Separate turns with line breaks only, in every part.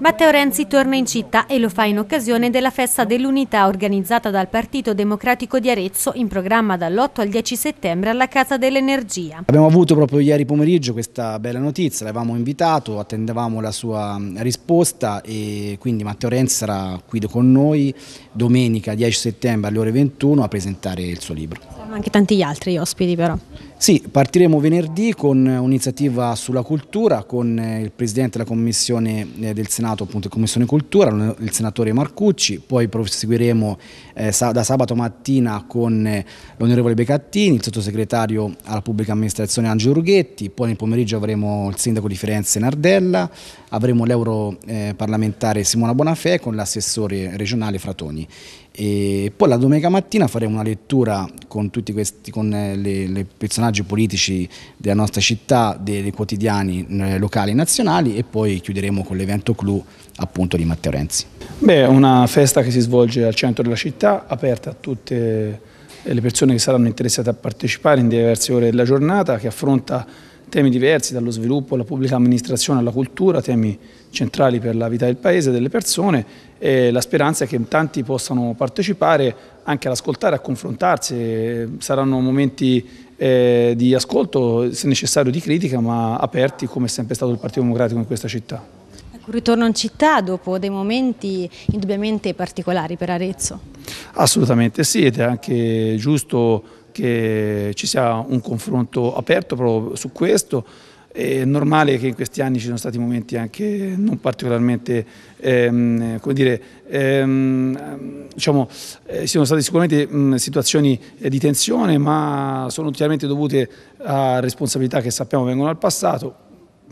Matteo Renzi torna in città e lo fa in occasione della festa dell'unità organizzata dal Partito Democratico di Arezzo in programma dall'8 al 10 settembre alla Casa dell'Energia. Abbiamo avuto proprio ieri pomeriggio questa bella notizia, l'avevamo invitato, attendevamo la sua risposta e quindi Matteo Renzi sarà qui con noi domenica 10 settembre alle ore 21 a presentare il suo libro. Saranno anche tanti altri ospiti però. Sì, partiremo venerdì con un'iniziativa sulla cultura con eh, il Presidente della Commissione eh, del Senato, appunto Commissione Cultura, il Senatore Marcucci, poi proseguiremo eh, da sabato mattina con l'Onorevole Becattini, il Sottosegretario alla Pubblica Amministrazione Angelo Rughetti, poi nel pomeriggio avremo il Sindaco di Firenze Nardella, avremo l'Europarlamentare eh, Simona Bonafè con l'assessore regionale Fratoni. E poi la domenica mattina faremo una lettura con tutti questi, con le, le personaggi personaggi politici della nostra città, dei, dei quotidiani eh, locali e nazionali e poi chiuderemo con l'evento clou appunto di Matteo Renzi.
Beh, una festa che si svolge al centro della città, aperta a tutte le persone che saranno interessate a partecipare in diverse ore della giornata, che affronta temi diversi dallo sviluppo alla pubblica amministrazione alla cultura, temi centrali per la vita del paese, delle persone e la speranza è che tanti possano partecipare anche ad ascoltare, a confrontarsi, saranno momenti eh, di ascolto, se necessario di critica, ma aperti come è sempre stato il Partito Democratico in questa città.
Ecco, un ritorno in città dopo dei momenti indubbiamente particolari per Arezzo.
Assolutamente sì, ed è anche giusto che ci sia un confronto aperto proprio su questo, è normale che in questi anni ci sono stati momenti anche non particolarmente, ehm, come dire, ehm, diciamo, eh, ci sono state sicuramente mh, situazioni eh, di tensione, ma sono chiaramente dovute a responsabilità che sappiamo vengono al passato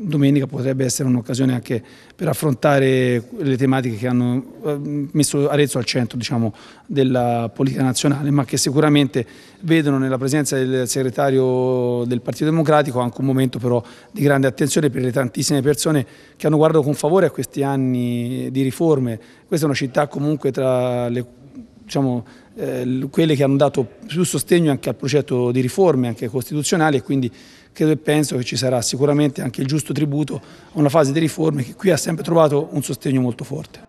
domenica potrebbe essere un'occasione anche per affrontare le tematiche che hanno eh, messo Arezzo al centro diciamo, della politica nazionale, ma che sicuramente vedono nella presenza del segretario del Partito Democratico anche un momento però di grande attenzione per le tantissime persone che hanno guardato con favore a questi anni di riforme. Questa è una città comunque tra le diciamo, eh, quelle che hanno dato più sostegno anche al progetto di riforme, anche costituzionali, e quindi credo e penso che ci sarà sicuramente anche il giusto tributo a una fase di riforme che qui ha sempre trovato un sostegno molto forte.